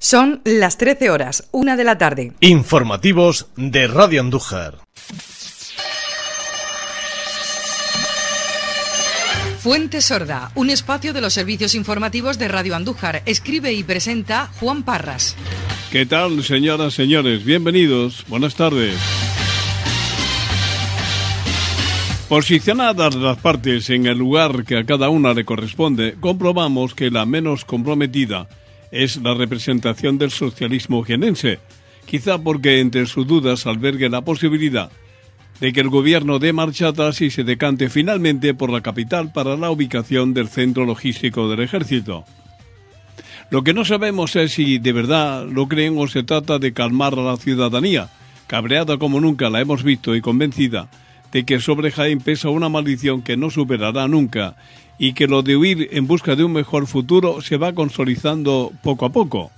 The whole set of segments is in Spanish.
Son las 13 horas, una de la tarde. Informativos de Radio Andújar. Fuente Sorda, un espacio de los servicios informativos de Radio Andújar. Escribe y presenta Juan Parras. ¿Qué tal, señoras, señores? Bienvenidos. Buenas tardes. Posicionadas las partes en el lugar que a cada una le corresponde, comprobamos que la menos comprometida es la representación del socialismo genense, quizá porque entre sus dudas albergue la posibilidad de que el gobierno dé marcha atrás y se decante finalmente por la capital para la ubicación del centro logístico del ejército. Lo que no sabemos es si de verdad lo creen o se trata de calmar a la ciudadanía, cabreada como nunca la hemos visto y convencida de que sobre Jaén pesa una maldición que no superará nunca y que lo de huir en busca de un mejor futuro se va consolidando poco a poco.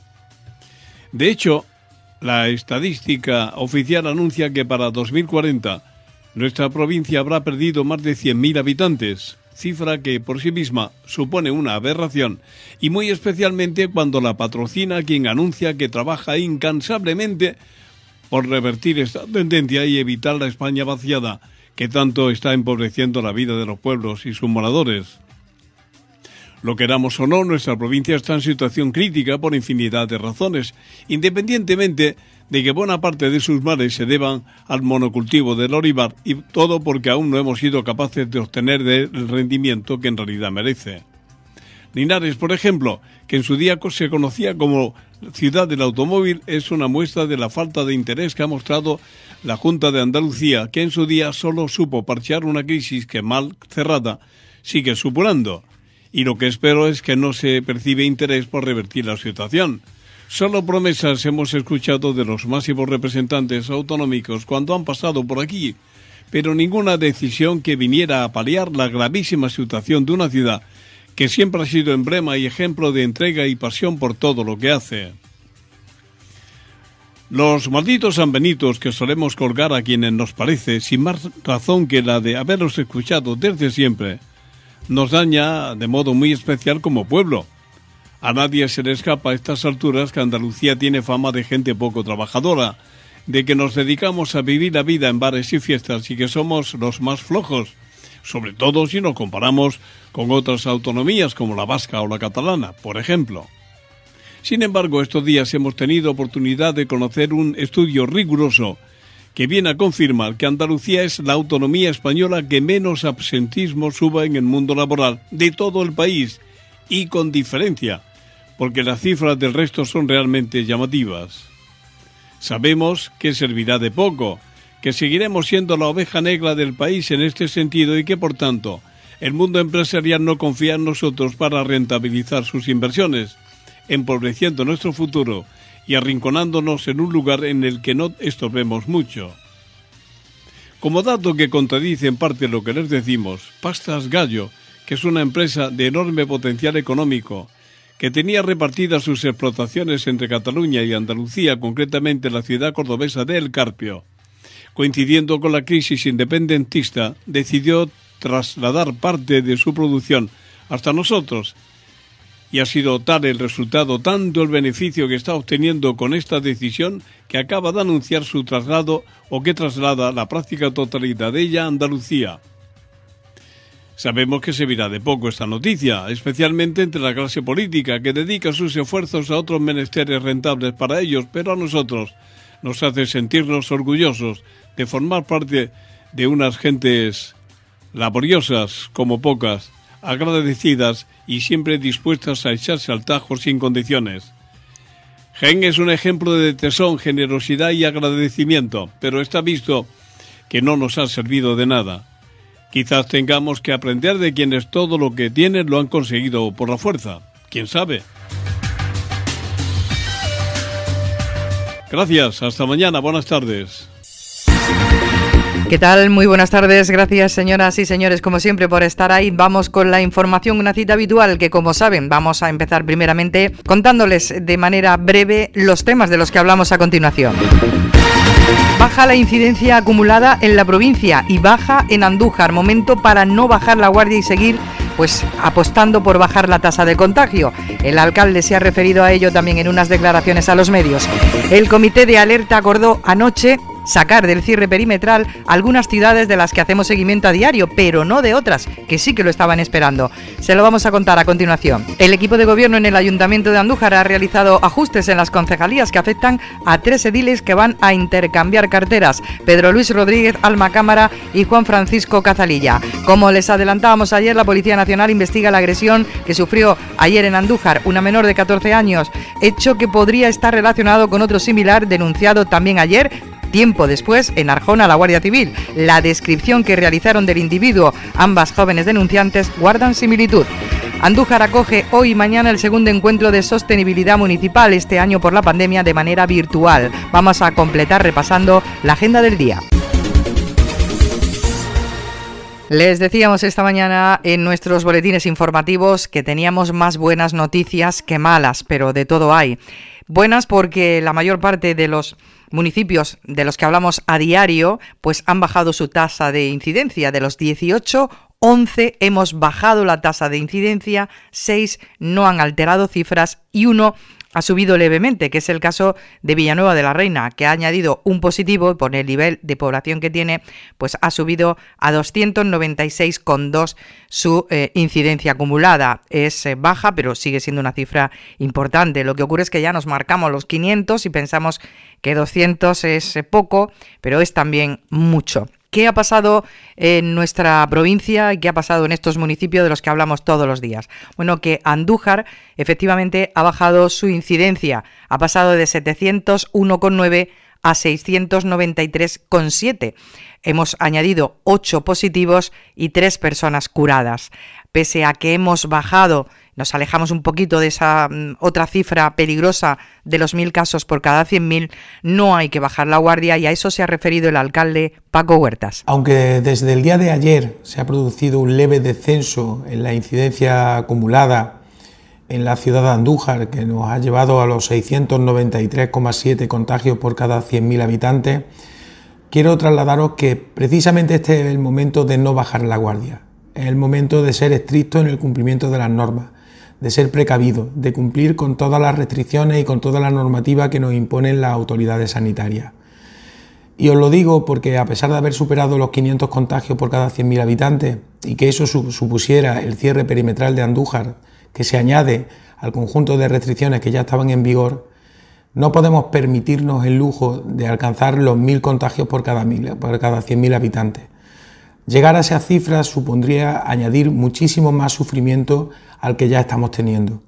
De hecho, la estadística oficial anuncia que para 2040 nuestra provincia habrá perdido más de 100.000 habitantes, cifra que por sí misma supone una aberración, y muy especialmente cuando la patrocina quien anuncia que trabaja incansablemente por revertir esta tendencia y evitar la España vaciada, que tanto está empobreciendo la vida de los pueblos y sus moradores. Lo queramos o no, nuestra provincia está en situación crítica por infinidad de razones, independientemente de que buena parte de sus mares se deban al monocultivo del olivar y todo porque aún no hemos sido capaces de obtener el rendimiento que en realidad merece. Linares, por ejemplo, que en su día se conocía como ciudad del automóvil, es una muestra de la falta de interés que ha mostrado la Junta de Andalucía, que en su día solo supo parchear una crisis que mal cerrada sigue supurando y lo que espero es que no se percibe interés por revertir la situación. Solo promesas hemos escuchado de los máximos representantes autonómicos cuando han pasado por aquí, pero ninguna decisión que viniera a paliar la gravísima situación de una ciudad que siempre ha sido emblema y ejemplo de entrega y pasión por todo lo que hace. Los malditos sanbenitos que solemos colgar a quienes nos parece, sin más razón que la de haberlos escuchado desde siempre, nos daña de modo muy especial como pueblo. A nadie se le escapa a estas alturas que Andalucía tiene fama de gente poco trabajadora, de que nos dedicamos a vivir la vida en bares y fiestas y que somos los más flojos, sobre todo si nos comparamos con otras autonomías como la vasca o la catalana, por ejemplo. Sin embargo, estos días hemos tenido oportunidad de conocer un estudio riguroso que viene a confirmar que Andalucía es la autonomía española que menos absentismo suba en el mundo laboral de todo el país y con diferencia, porque las cifras del resto son realmente llamativas. Sabemos que servirá de poco, que seguiremos siendo la oveja negra del país en este sentido y que, por tanto, el mundo empresarial no confía en nosotros para rentabilizar sus inversiones, empobreciendo nuestro futuro y arrinconándonos en un lugar en el que no estorbemos mucho. Como dato que contradice en parte lo que les decimos, Pastas Gallo, que es una empresa de enorme potencial económico, que tenía repartidas sus explotaciones entre Cataluña y Andalucía, concretamente la ciudad cordobesa de El Carpio. Coincidiendo con la crisis independentista, decidió trasladar parte de su producción hasta nosotros, y ha sido tal el resultado, tanto el beneficio que está obteniendo con esta decisión, que acaba de anunciar su traslado o que traslada la práctica totalidad de ella a Andalucía. Sabemos que se virá de poco esta noticia, especialmente entre la clase política, que dedica sus esfuerzos a otros menesteres rentables para ellos, pero a nosotros nos hace sentirnos orgullosos de formar parte de unas gentes laboriosas como pocas agradecidas y siempre dispuestas a echarse al tajo sin condiciones. Gen es un ejemplo de tesón, generosidad y agradecimiento, pero está visto que no nos ha servido de nada. Quizás tengamos que aprender de quienes todo lo que tienen lo han conseguido por la fuerza. ¿Quién sabe? Gracias, hasta mañana, buenas tardes. ¿Qué tal? Muy buenas tardes. Gracias, señoras y señores, como siempre, por estar ahí. Vamos con la información, una cita habitual que, como saben, vamos a empezar primeramente contándoles de manera breve los temas de los que hablamos a continuación. Baja la incidencia acumulada en la provincia y baja en Andújar. Momento para no bajar la guardia y seguir pues apostando por bajar la tasa de contagio. El alcalde se ha referido a ello también en unas declaraciones a los medios. El comité de alerta acordó anoche sacar del cierre perimetral algunas ciudades de las que hacemos seguimiento a diario, pero no de otras que sí que lo estaban esperando. Se lo vamos a contar a continuación. El equipo de gobierno en el Ayuntamiento de Andújar ha realizado ajustes en las concejalías que afectan a tres ediles que van a intercambiar carteras, Pedro Luis Rodríguez Alma Cámara y Juan Francisco Cazalilla. Como les adelantábamos ayer, la Policía Nacional investiga la agresión que sufrió ayer en Andújar una menor de 14 años, hecho que podría estar relacionado con otro similar denunciado también ayer Tiempo después, en Arjona, la Guardia Civil, la descripción que realizaron del individuo ambas jóvenes denunciantes guardan similitud. Andújar acoge hoy y mañana el segundo encuentro de sostenibilidad municipal este año por la pandemia de manera virtual. Vamos a completar repasando la agenda del día. Les decíamos esta mañana en nuestros boletines informativos que teníamos más buenas noticias que malas, pero de todo hay. Buenas porque la mayor parte de los municipios de los que hablamos a diario, pues han bajado su tasa de incidencia de los 18 11 hemos bajado la tasa de incidencia, 6 no han alterado cifras y 1 ha subido levemente, que es el caso de Villanueva de la Reina, que ha añadido un positivo por el nivel de población que tiene, pues ha subido a 296,2 su eh, incidencia acumulada. Es eh, baja, pero sigue siendo una cifra importante. Lo que ocurre es que ya nos marcamos los 500 y pensamos que 200 es eh, poco, pero es también mucho. ¿Qué ha pasado en nuestra provincia y qué ha pasado en estos municipios de los que hablamos todos los días? Bueno, que Andújar efectivamente ha bajado su incidencia, ha pasado de 701,9 a 693,7. Hemos añadido 8 positivos y 3 personas curadas. Pese a que hemos bajado nos alejamos un poquito de esa mm, otra cifra peligrosa de los mil casos por cada 100.000, no hay que bajar la guardia y a eso se ha referido el alcalde Paco Huertas. Aunque desde el día de ayer se ha producido un leve descenso en la incidencia acumulada en la ciudad de Andújar, que nos ha llevado a los 693,7 contagios por cada 100.000 habitantes, quiero trasladaros que precisamente este es el momento de no bajar la guardia, es el momento de ser estricto en el cumplimiento de las normas de ser precavido, de cumplir con todas las restricciones y con toda la normativa que nos imponen las autoridades sanitarias. Y os lo digo porque a pesar de haber superado los 500 contagios por cada 100.000 habitantes y que eso supusiera el cierre perimetral de Andújar, que se añade al conjunto de restricciones que ya estaban en vigor, no podemos permitirnos el lujo de alcanzar los 1.000 contagios por cada, por cada 100.000 habitantes. Llegar a esas cifras supondría añadir muchísimo más sufrimiento al que ya estamos teniendo.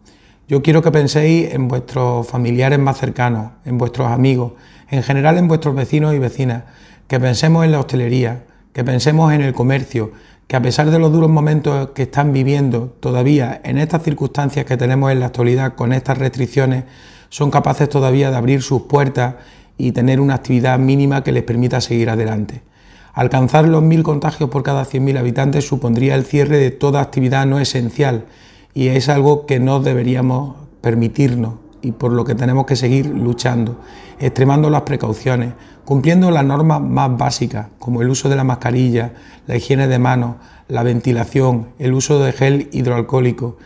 Yo quiero que penséis en vuestros familiares más cercanos, en vuestros amigos, en general en vuestros vecinos y vecinas, que pensemos en la hostelería, que pensemos en el comercio, que a pesar de los duros momentos que están viviendo todavía en estas circunstancias que tenemos en la actualidad con estas restricciones, son capaces todavía de abrir sus puertas y tener una actividad mínima que les permita seguir adelante. Alcanzar los 1.000 contagios por cada 100.000 habitantes supondría el cierre de toda actividad no esencial y es algo que no deberíamos permitirnos y por lo que tenemos que seguir luchando, extremando las precauciones, cumpliendo las normas más básicas, como el uso de la mascarilla, la higiene de manos, la ventilación, el uso de gel hidroalcohólico.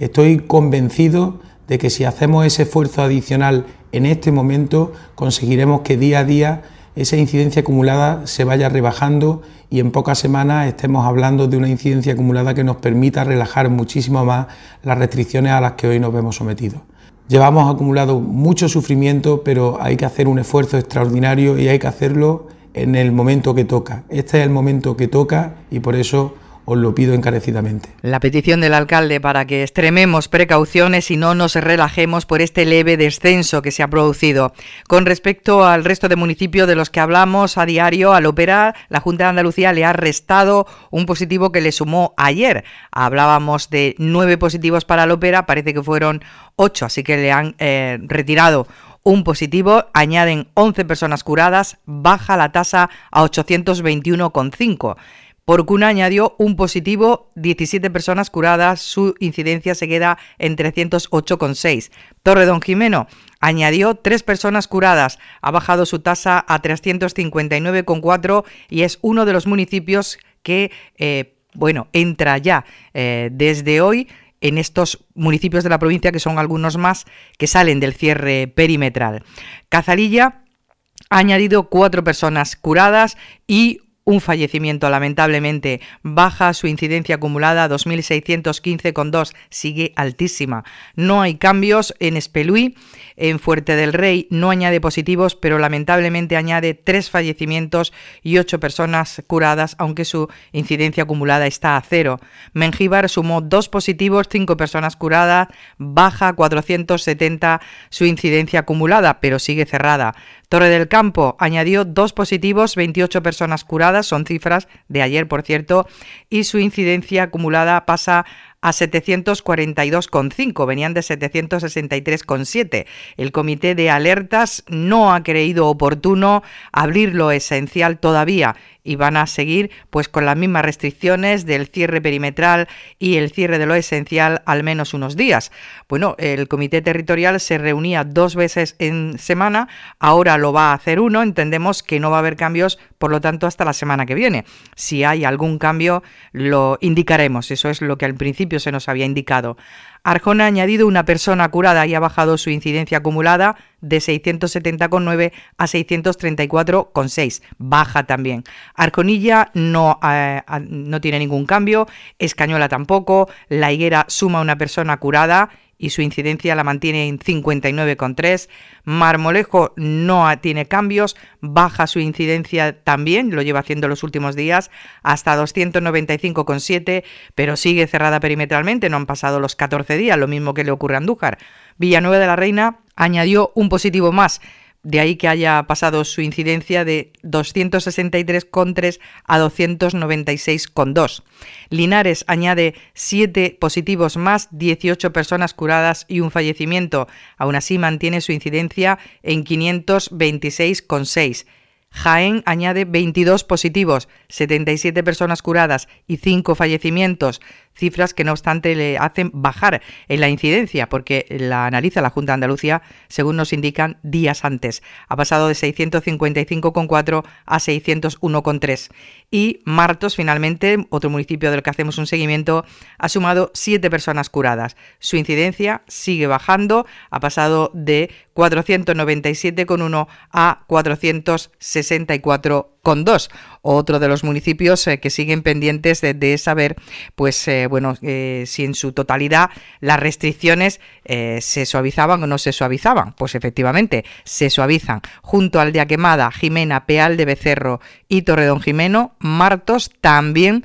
Estoy convencido de que si hacemos ese esfuerzo adicional en este momento, conseguiremos que día a día esa incidencia acumulada se vaya rebajando y en pocas semanas estemos hablando de una incidencia acumulada que nos permita relajar muchísimo más las restricciones a las que hoy nos vemos sometidos. Llevamos acumulado mucho sufrimiento, pero hay que hacer un esfuerzo extraordinario y hay que hacerlo en el momento que toca. Este es el momento que toca y por eso os lo pido encarecidamente. La petición del alcalde para que extrememos precauciones y no nos relajemos por este leve descenso que se ha producido. Con respecto al resto de municipios de los que hablamos a diario, al Opera la Junta de Andalucía le ha restado un positivo que le sumó ayer. Hablábamos de nueve positivos para el ópera, parece que fueron ocho, así que le han eh, retirado un positivo, añaden 11 personas curadas, baja la tasa a 821,5. Por añadió un positivo, 17 personas curadas, su incidencia se queda en 308,6. Don Jimeno añadió 3 personas curadas, ha bajado su tasa a 359,4 y es uno de los municipios que, eh, bueno, entra ya eh, desde hoy en estos municipios de la provincia, que son algunos más, que salen del cierre perimetral. Cazalilla ha añadido cuatro personas curadas y un fallecimiento lamentablemente. Baja su incidencia acumulada 2.615,2, sigue altísima. No hay cambios en Espeluy, en Fuerte del Rey no añade positivos, pero lamentablemente añade tres fallecimientos y ocho personas curadas, aunque su incidencia acumulada está a cero. Mengíbar sumó dos positivos, cinco personas curadas, baja 470 su incidencia acumulada, pero sigue cerrada. Torre del Campo añadió dos positivos, 28 personas curadas, son cifras de ayer, por cierto, y su incidencia acumulada pasa a 742,5, venían de 763,7. El Comité de Alertas no ha creído oportuno abrir lo esencial todavía y van a seguir pues con las mismas restricciones del cierre perimetral y el cierre de lo esencial al menos unos días. Bueno, el comité territorial se reunía dos veces en semana, ahora lo va a hacer uno, entendemos que no va a haber cambios, por lo tanto hasta la semana que viene. Si hay algún cambio lo indicaremos, eso es lo que al principio se nos había indicado. Arjona ha añadido una persona curada y ha bajado su incidencia acumulada de 670,9 a 634,6. Baja también. Arjonilla no, eh, no tiene ningún cambio, Escañola tampoco, La Higuera suma una persona curada y su incidencia la mantiene en 59,3. Marmolejo no tiene cambios, baja su incidencia también, lo lleva haciendo los últimos días, hasta 295,7, pero sigue cerrada perimetralmente, no han pasado los 14 días, lo mismo que le ocurre a Andújar. Villanueva de la Reina añadió un positivo más, de ahí que haya pasado su incidencia de 263,3 a 296,2. Linares añade 7 positivos más, 18 personas curadas y un fallecimiento. Aún así mantiene su incidencia en 526,6. Jaén añade 22 positivos, 77 personas curadas y 5 fallecimientos cifras que no obstante le hacen bajar en la incidencia, porque la analiza la Junta de Andalucía, según nos indican, días antes. Ha pasado de 655,4 a 601,3. Y Martos, finalmente, otro municipio del que hacemos un seguimiento, ha sumado siete personas curadas. Su incidencia sigue bajando, ha pasado de 497,1 a 464 con dos. Otro de los municipios eh, que siguen pendientes de, saber, pues eh, bueno, eh, si en su totalidad las restricciones se suavizaban o no se suavizaban. Pues efectivamente, se suavizan. Junto al de Quemada, Jimena, Peal de Becerro y Torredón Jimeno, Martos también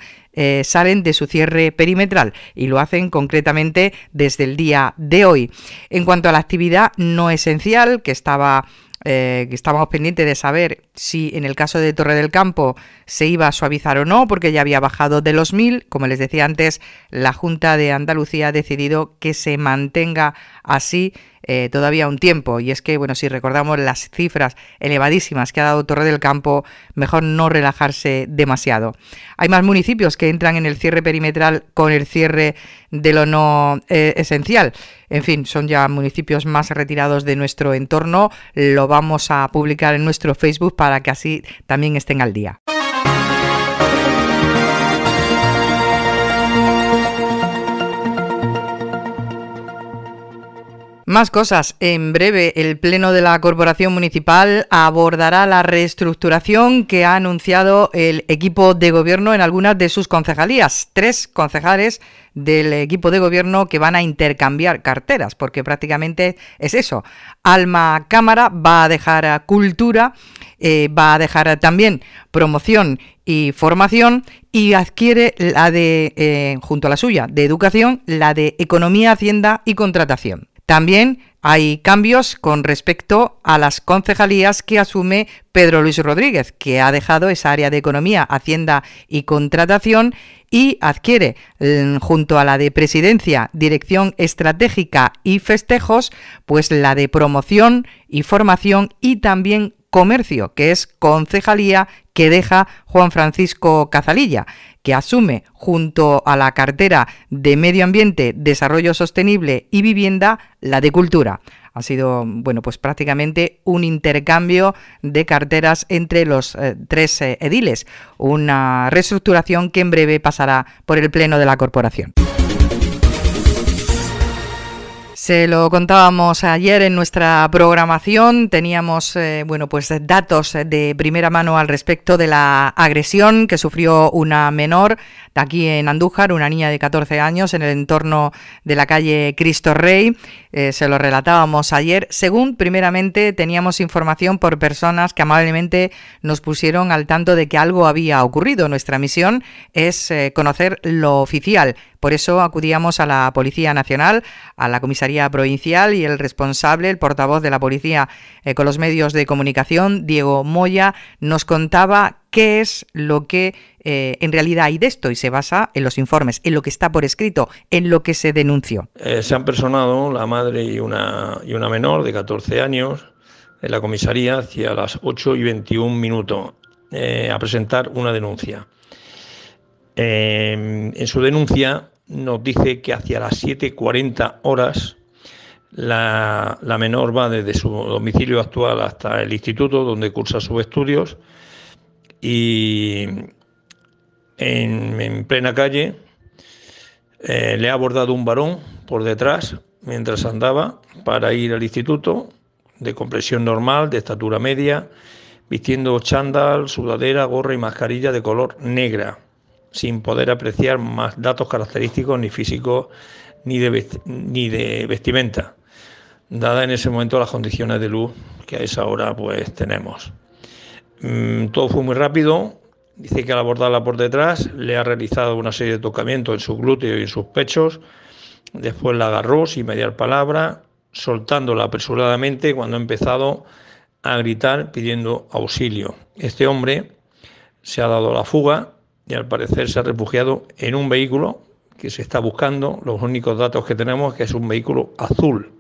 salen de su cierre perimetral y lo hacen concretamente desde el día de hoy. En cuanto a la actividad no esencial que estaba que estábamos pendientes de saber si en el caso de Torre del Campo se iba a suavizar o no, porque ya había bajado de los 1.000. Como les decía antes, la Junta de Andalucía ha decidido que se mantenga así eh, todavía un tiempo. Y es que, bueno, si recordamos las cifras elevadísimas que ha dado Torre del Campo, mejor no relajarse demasiado. Hay más municipios que entran en el cierre perimetral con el cierre de lo no eh, esencial. En fin, son ya municipios más retirados de nuestro entorno. Lo vamos a publicar en nuestro Facebook para que así también estén al día. Más cosas. En breve, el Pleno de la Corporación Municipal abordará la reestructuración que ha anunciado el equipo de gobierno en algunas de sus concejalías. Tres concejales del equipo de gobierno que van a intercambiar carteras, porque prácticamente es eso. Alma Cámara va a dejar cultura, eh, va a dejar también promoción y formación y adquiere la de, eh, junto a la suya, de educación, la de economía, hacienda y contratación. También hay cambios con respecto a las concejalías que asume Pedro Luis Rodríguez, que ha dejado esa área de economía, hacienda y contratación y adquiere, mm, junto a la de presidencia, dirección estratégica y festejos, pues la de promoción y formación y también Comercio, que es concejalía que deja Juan Francisco Cazalilla, que asume junto a la cartera de Medio Ambiente, Desarrollo Sostenible y Vivienda la de Cultura. Ha sido, bueno, pues prácticamente un intercambio de carteras entre los eh, tres eh, ediles, una reestructuración que en breve pasará por el Pleno de la Corporación. Se lo contábamos ayer en nuestra programación, teníamos eh, bueno, pues datos de primera mano al respecto de la agresión que sufrió una menor aquí en Andújar, una niña de 14 años en el entorno de la calle Cristo Rey. Eh, se lo relatábamos ayer. Según primeramente teníamos información por personas que amablemente nos pusieron al tanto de que algo había ocurrido. Nuestra misión es eh, conocer lo oficial. Por eso acudíamos a la Policía Nacional, a la Comisaría Provincial y el responsable, el portavoz de la Policía eh, con los medios de comunicación, Diego Moya, nos contaba qué es lo que eh, en realidad hay de esto y se basa en los informes, en lo que está por escrito, en lo que se denunció. Eh, se han personado la madre y una, y una menor de 14 años en la comisaría hacia las 8 y 21 minutos eh, a presentar una denuncia. en su denuncia nos dice que hacia las 7.40 horas la, la menor va desde su domicilio actual hasta el instituto donde cursa sus estudios y en, plena calle eh, le ha abordado un varón por detrás mientras andaba para ir al instituto de compresión normal, de estatura media, vistiendo chándal, sudadera, gorra y mascarilla de color negra, sin poder apreciar más datos característicos ni físicos ni de, ni de vestimenta, dada en ese momento las condiciones de luz que a esa hora pues tenemos. Mm, todo fue muy rápido. Dice que al abordarla por detrás le ha realizado una serie de tocamientos en su glúteo y en sus pechos. Después la agarró sin mediar palabra, soltándola apresuradamente cuando ha empezado a gritar pidiendo auxilio. Este hombre se ha dado la fuga y al parecer se ha refugiado en un vehículo que se está buscando. Los únicos datos que tenemos es que es un vehículo azul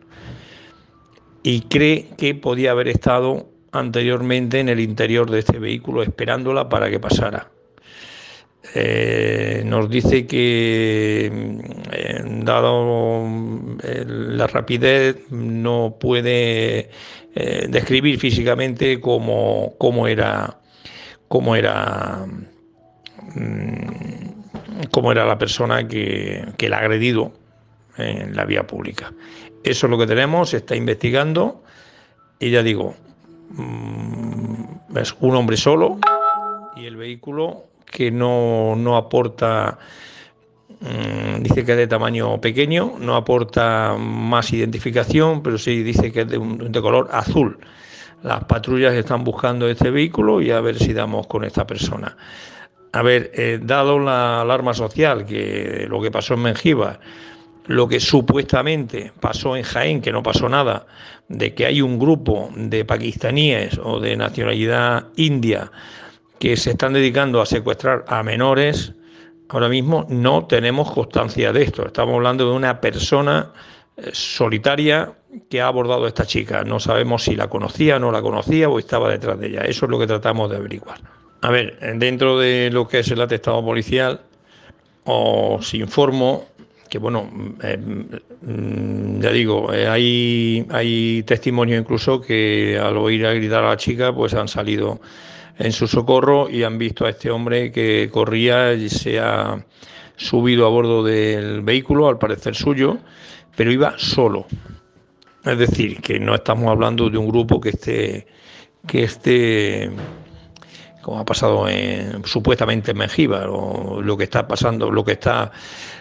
y cree que podía haber estado anteriormente en el interior de este vehículo esperándola para que pasara. Eh, nos dice que mm, eh, dado mm, la rapidez no puede eh, describir físicamente cómo, cómo era cómo era mm, cómo era la persona que, que la ha agredido en la vía pública. Eso es lo que tenemos, se está investigando y ya digo, Mm, es un hombre solo y el vehículo que no, aporta, mm, dice que es de tamaño pequeño, no aporta más identificación, pero sí dice que es de, color azul. Las patrullas están buscando este vehículo y a ver si damos con esta persona. A ver, eh, dado la alarma social, que lo que pasó en Mengíbar, lo que supuestamente pasó en Jaén, que no pasó nada, de que hay un grupo de pakistaníes o de nacionalidad india que se están dedicando a secuestrar a menores, ahora mismo no tenemos constancia de esto. Estamos hablando de una persona eh, solitaria que ha abordado a esta chica. No sabemos si la conocía, no la conocía o estaba detrás de ella. Eso es lo que tratamos de averiguar. A ver, eh, dentro de lo que es el atestado policial, os informo que bueno, mm, eh, mm, ya digo, eh, hay, hay testimonio incluso que al oír a gritar a la chica, pues han salido en su socorro y han visto a este hombre que corría y se ha subido a bordo del vehículo, al parecer suyo, pero iba solo. Es decir, que no estamos hablando de un grupo que esté, que esté como ha pasado supuestamente en Mengíbar, o lo que está pasando, lo que está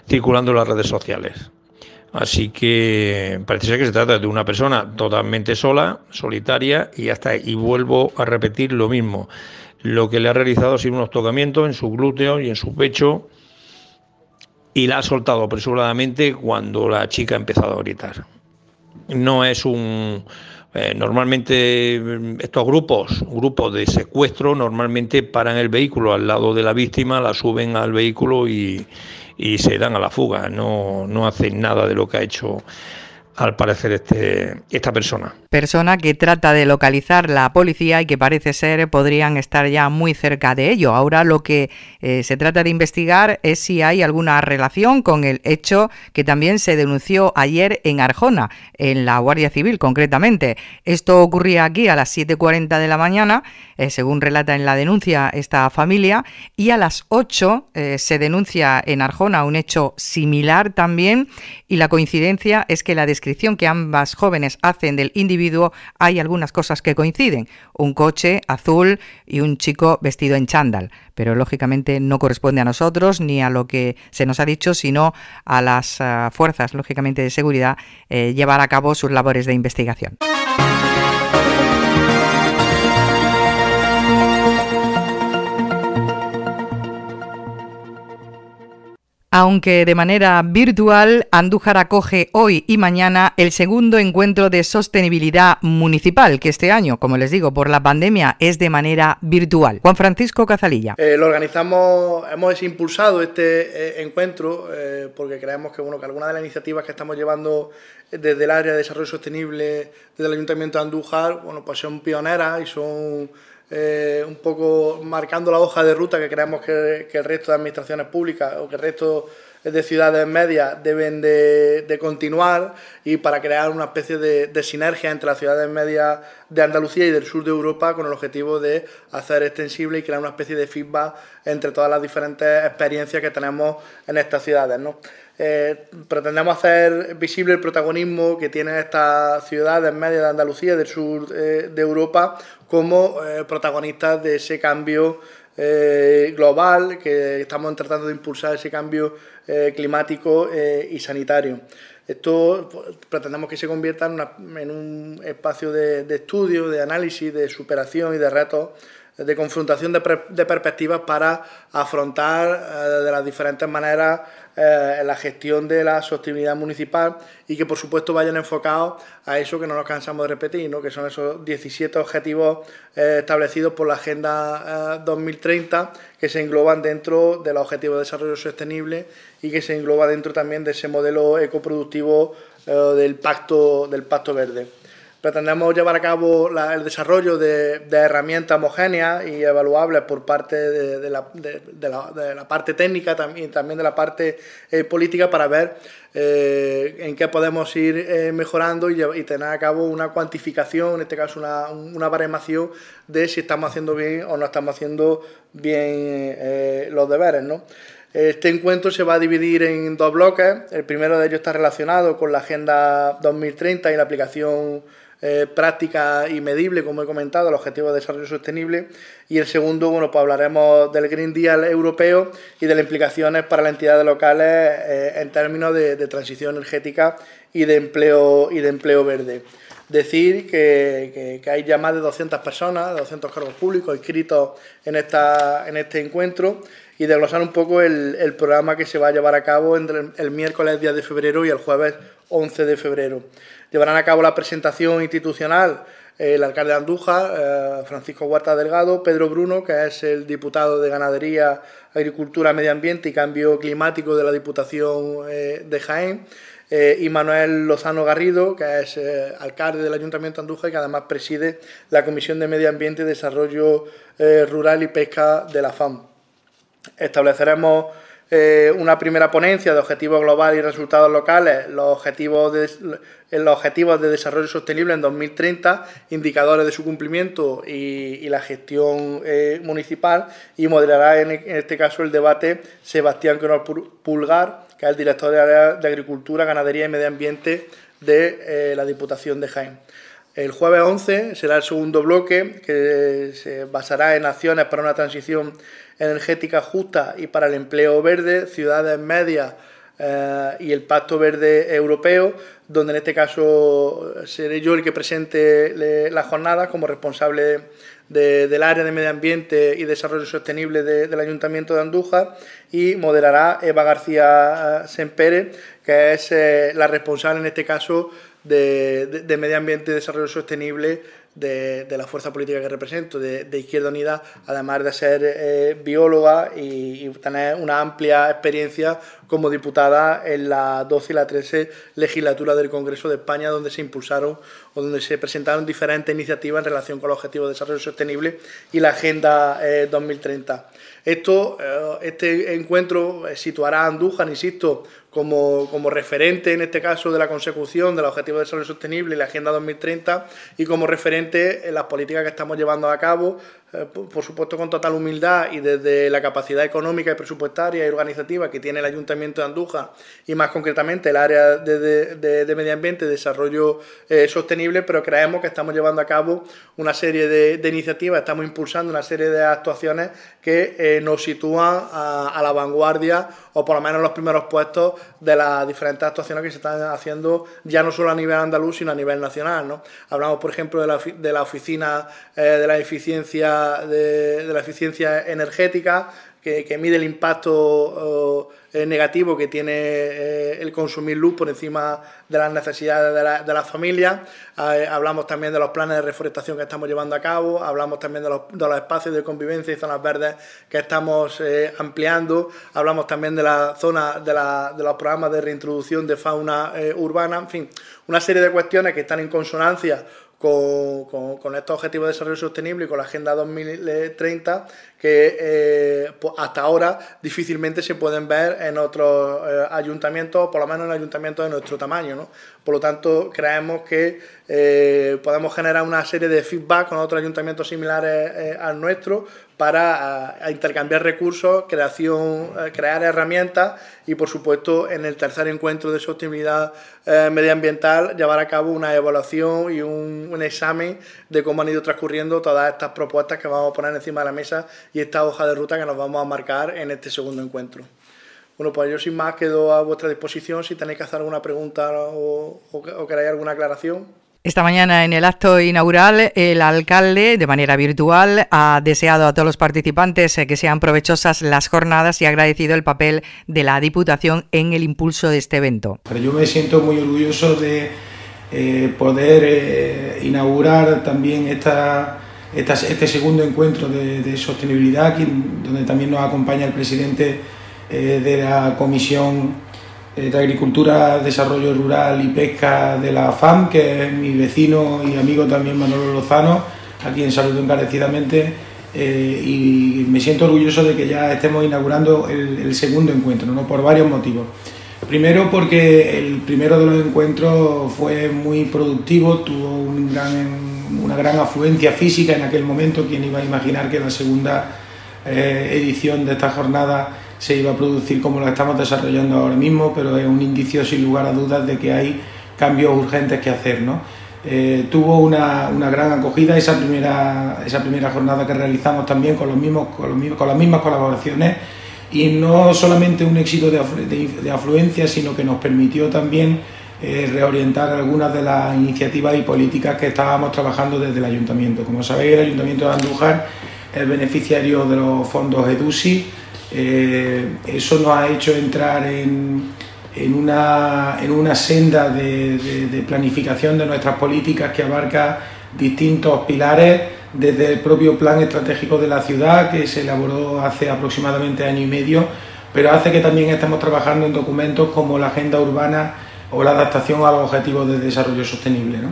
circulando en las redes sociales. Así que parece ser que se trata de una persona totalmente sola, solitaria, y hasta y vuelvo a repetir lo mismo. Lo que le ha realizado ha sido unos tocamientos en su glúteo y en su pecho, y la ha soltado apresuradamente cuando la chica ha empezado a gritar. No es un, eh, normalmente mm, estos grupos, grupos de secuestro, normalmente paran el vehículo al lado de la víctima, la suben al vehículo y, y se dan a la fuga. No, no hacen nada de lo que ha hecho al parecer este, esta persona. Persona que trata de localizar la policía y que parece ser podrían estar ya muy cerca de ello. Ahora lo que eh, se trata de investigar es si hay alguna relación con el hecho que también se denunció ayer en Arjona, en la Guardia Civil concretamente. Esto ocurría aquí a las 7.40 de la mañana, eh, según relata en la denuncia esta familia, y a las 8 eh, se denuncia en Arjona un hecho similar también y la coincidencia es que la descripción descripción que ambas jóvenes hacen del individuo hay algunas cosas que coinciden. Un coche azul y un chico vestido en chándal. Pero lógicamente no corresponde a nosotros ni a lo que se nos ha dicho, sino a las ah, fuerzas, lógicamente, de seguridad eh, llevar a cabo sus labores de investigación. Aunque de manera virtual, Andújar acoge hoy y mañana el segundo encuentro de sostenibilidad municipal, que este año, como les digo, por la pandemia es de manera virtual. Juan Francisco Cazalilla. Eh, lo organizamos, hemos impulsado este eh, encuentro eh, porque creemos que, bueno, que algunas de las iniciativas que estamos llevando desde el área de desarrollo sostenible, del Ayuntamiento de Andújar, bueno, pues son pioneras y son eh, un poco marcando la hoja de ruta que creemos que, el resto de administraciones públicas o que el resto de ciudades medias deben de, continuar y para crear una especie de, sinergia entre las ciudades medias de Andalucía y del sur de Europa con el objetivo de hacer extensible y crear una especie de feedback entre todas las diferentes experiencias que tenemos en estas ciudades. Eh, pretendemos hacer visible el protagonismo que tiene esta ciudad en medio de Andalucía, del sur eh, de Europa, como eh, protagonistas de ese cambio global que estamos tratando de impulsar, ese cambio climático y sanitario. Esto pues, pretendemos que se convierta en, un espacio de, estudio, de análisis, de superación y de retos, de confrontación de, perspectivas para afrontar de las diferentes maneras eh, la gestión de la sostenibilidad municipal y que por supuesto vayan enfocados a eso que no nos cansamos de repetir, ¿no? que son esos 17 objetivos eh, establecidos por la Agenda 2030 eh, que se engloban dentro de los objetivos de desarrollo sostenible y que se engloba dentro también de ese modelo ecoproductivo eh, del, pacto, del Pacto Verde. Pretendemos llevar a cabo el desarrollo de, herramientas homogéneas y evaluables por parte de, la, parte técnica y también de la parte eh, política para ver eh, en qué podemos ir eh, mejorando y, tener a cabo una cuantificación, en este caso una, una baremación de si estamos haciendo bien o no estamos haciendo bien los deberes. Este encuentro se va a dividir en dos bloques. El primero de ellos está relacionado con la Agenda 2030 y la aplicación eh, práctica y medible, como he comentado, el Objetivo de Desarrollo Sostenible. Y el segundo, bueno, pues hablaremos del Green Deal europeo y de las implicaciones para las entidades locales eh, en términos de, transición energética y de empleo, y de empleo verde. Decir que, hay ya más de 200 personas, 200 cargos públicos inscritos en, esta, en este encuentro y desglosar un poco el, programa que se va a llevar a cabo entre el, el miércoles 10 de febrero y el jueves 11 de febrero. Llevarán a cabo la presentación institucional eh, el alcalde de Andújar, eh, Francisco Huerta Delgado, Pedro Bruno, que es el diputado de Ganadería, Agricultura, Medio Ambiente y Cambio Climático de la Diputación eh, de Jaén, y Manuel Lozano Garrido, que es alcalde del Ayuntamiento de Andújar y que además preside la Comisión de Medio Ambiente, Desarrollo Rural y Pesca de la FAM. Estableceremos eh, una primera ponencia de objetivos globales y resultados locales, los objetivos, de, los objetivos de desarrollo sostenible en 2030, indicadores de su cumplimiento y, la gestión eh, municipal, y moderará en, este caso el debate Sebastián Conor Pulgar, que es el director de, Agricultura, Ganadería y Medio Ambiente de eh, la Diputación de Jaén. El jueves 11 será el segundo bloque que se basará en acciones para una transición energética justa y para el empleo verde, ciudades medias eh, y el Pacto Verde Europeo, donde en este caso seré yo el que presente la jornada como responsable del área de medio ambiente y desarrollo sostenible del Ayuntamiento de Andújar y moderará Eva García Sempere, que es eh, la responsable en este caso de, de, medio ambiente y desarrollo sostenible de, la fuerza política que represento, de, Izquierda Unida, además de ser eh, bióloga y, tener una amplia experiencia como diputada en la 12 y la 13 legislatura del Congreso de España, donde se impulsaron o donde se presentaron diferentes iniciativas en relación con los Objetivos de Desarrollo Sostenible y la Agenda 2030. Eh, Esto, eh, este encuentro situará a Andújar, insisto, como, como, referente en este caso de la consecución de los Objetivos de Desarrollo Sostenible y la Agenda 2030 y como referente ...en las políticas que estamos llevando a cabo eh, por supuesto con total humildad y desde la capacidad económica y presupuestaria y organizativa que tiene el Ayuntamiento de Andújar y más concretamente el área de, de, medio ambiente y desarrollo eh, sostenible, pero creemos que estamos llevando a cabo una serie de, iniciativas, estamos impulsando una serie de actuaciones que eh, nos sitúan a, la vanguardia o por lo menos los primeros puestos de las diferentes actuaciones que se están haciendo ya no solo a nivel andaluz, sino a nivel nacional. ¿no? Hablamos, por ejemplo, de la, la oficina de la eficiencia de, la eficiencia energética, que, mide el impacto eh, negativo que tiene eh, el consumir luz por encima de las necesidades de las familias eh, hablamos también de los planes de reforestación que estamos llevando a cabo, hablamos también de los, espacios de convivencia y zonas verdes que estamos ampliando, hablamos también de la zona de los programas de reintroducción de fauna urbana, en fin, una serie de cuestiones que están en consonancia con, con, estos objetivos de desarrollo sostenible y con la Agenda 2030 que eh, hasta ahora difícilmente se pueden ver en otros eh, ayuntamientos, por lo menos en ayuntamientos de nuestro tamaño. Por lo tanto, creemos que eh, podemos generar una serie de feedback con otros ayuntamientos similares al nuestro para intercambiar recursos, creación, crear herramientas y, por supuesto, en el tercer encuentro de sostenibilidad medioambiental, llevar a cabo una evaluación y un, un examen de cómo han ido transcurriendo todas estas propuestas que vamos a poner encima de la mesa y esta hoja de ruta que nos vamos a marcar en este segundo encuentro. Bueno, pues yo sin más quedo a vuestra disposición si tenéis que hacer alguna pregunta o, o, o queréis alguna aclaración. Esta mañana en el acto inaugural el alcalde de manera virtual ha deseado a todos los participantes eh, que sean provechosas las jornadas y ha agradecido el papel de la Diputación en el impulso de este evento. Yo me siento muy orgulloso de eh, poder eh, inaugurar también esta, este segundo encuentro de, sostenibilidad, aquí, donde también nos acompaña el presidente eh, de la Comisión eh, de Agricultura, Desarrollo Rural y Pesca de la FAM, que es mi vecino y amigo también Manolo Lozano, a quien saludo encarecidamente. Eh, y me siento orgulloso de que ya estemos inaugurando el, el segundo encuentro, ¿no? por varios motivos. Primero porque el primero de los encuentros fue muy productivo, tuvo un gran una gran afluencia física en aquel momento. ...quien iba a imaginar que la segunda eh, edición de esta jornada se iba a producir como la estamos desarrollando ahora mismo? Pero es un indicio sin lugar a dudas de que hay cambios urgentes que hacer. ¿no? Eh, tuvo una, gran acogida esa primera, esa primera jornada que realizamos también con, los mismos, con, los mismos, con las mismas colaboraciones y no solamente un éxito de, de afluencia, sino que nos permitió también eh, reorientar algunas de las iniciativas y políticas que estábamos trabajando desde el ayuntamiento. Como sabéis, el ayuntamiento de Andújar es beneficiario de los fondos EDUSI. Eh, eso nos ha hecho entrar en, en, una, senda de, de planificación de nuestras políticas que abarca distintos pilares desde el propio plan estratégico de la ciudad que se elaboró hace aproximadamente año y medio, pero hace que también estemos trabajando en documentos como la agenda urbana o la adaptación a los objetivos de desarrollo sostenible. ¿no?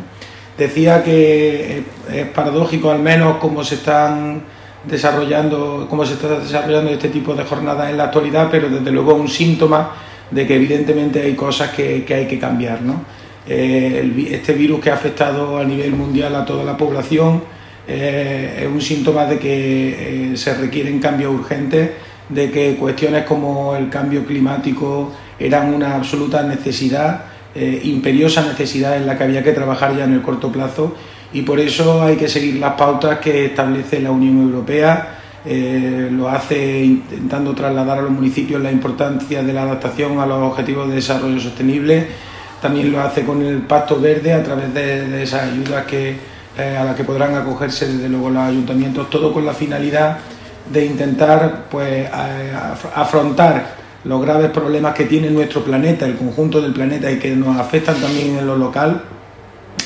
Decía que es paradójico al menos cómo se están desarrollando, cómo se está desarrollando este tipo de jornadas en la actualidad, pero desde luego un síntoma de que evidentemente hay cosas que, hay que cambiar. ¿no? Eh, este virus que ha afectado a nivel mundial a toda la población eh, es un síntoma de que eh, se requieren cambios urgentes, de que cuestiones como el cambio climático eran una absoluta necesidad eh, imperiosa necesidad en la que había que trabajar ya en el corto plazo y por eso hay que seguir las pautas que establece la Unión Europea. Eh, lo hace intentando trasladar a los municipios la importancia de la adaptación a los objetivos de desarrollo sostenible. También lo hace con el Pacto Verde a través de, esas ayudas que, eh, a las que podrán acogerse desde luego los ayuntamientos, todo con la finalidad de intentar pues, afrontar los graves problemas que tiene nuestro planeta, el conjunto del planeta y que nos afectan también en lo local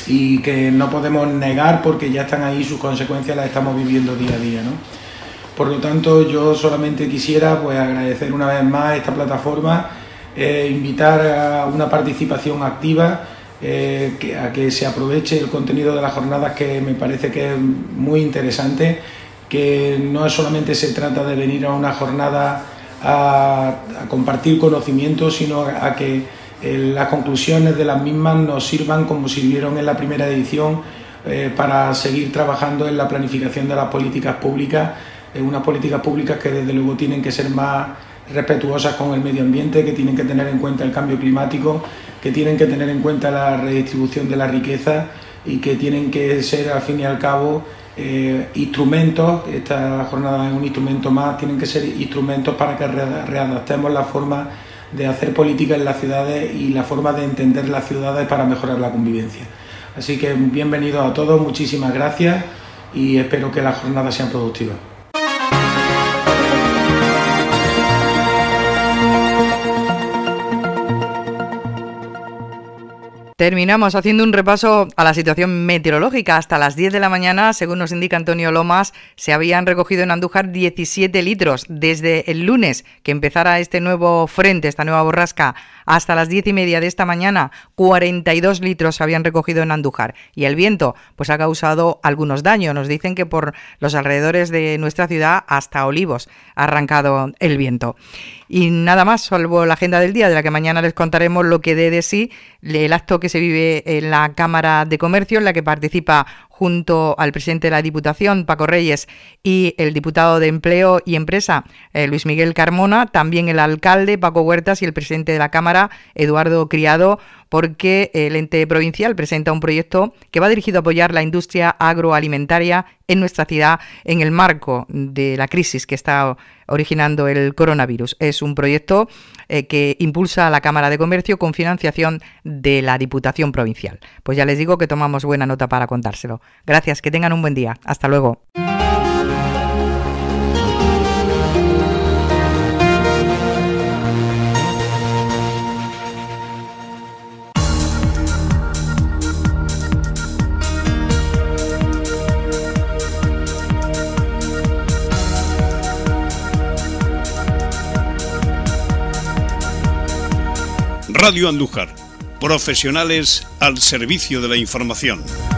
y que no podemos negar porque ya están ahí sus consecuencias las estamos viviendo día a día, ¿no? Por lo tanto, yo solamente quisiera pues agradecer una vez más esta plataforma, eh, invitar a una participación activa, eh, a que se aproveche el contenido de las jornadas que me parece que es muy interesante, que no solamente se trata de venir a una jornada a, compartir conocimientos, sino a, que eh, las conclusiones de las mismas nos sirvan como sirvieron en la primera edición eh, para seguir trabajando en la planificación de las políticas públicas, unas políticas públicas que desde luego tienen que ser más respetuosas con el medio ambiente, que tienen que tener en cuenta el cambio climático, que tienen que tener en cuenta la redistribución de la riqueza y que tienen que ser al fin y al cabo eh, instrumentos, esta jornada es un instrumento más, tienen que ser instrumentos para que readaptemos la forma de hacer política en las ciudades y la forma de entender las ciudades para mejorar la convivencia. Así que bienvenidos a todos, muchísimas gracias y espero que la jornada sea productiva. Terminamos haciendo un repaso a la situación meteorológica. Hasta las 10 de la mañana, según nos indica Antonio Lomas, se habían recogido en Andújar 17 litros. Desde el lunes que empezara este nuevo frente, esta nueva borrasca, hasta las 10 y media de esta mañana, 42 litros se habían recogido en Andújar. Y el viento, pues ha causado algunos daños. Nos dicen que por los alrededores de nuestra ciudad, hasta Olivos, ha arrancado el viento. Y nada más, salvo la agenda del día, de la que mañana les contaremos lo que dé de sí el acto que se vive en la Cámara de Comercio, en la que participa junto al presidente de la Diputación, Paco Reyes, y el diputado de Empleo y Empresa, eh, Luis Miguel Carmona, también el alcalde, Paco Huertas, y el presidente de la Cámara, Eduardo Criado, porque el ente provincial presenta un proyecto que va dirigido a apoyar la industria agroalimentaria en nuestra ciudad en el marco de la crisis que está originando el coronavirus. Es un proyecto eh, que impulsa la Cámara de Comercio con financiación de la Diputación Provincial. Pues ya les digo que tomamos buena nota para contárselo. Gracias, que tengan un buen día. Hasta luego. Radio Andújar, profesionales al servicio de la información.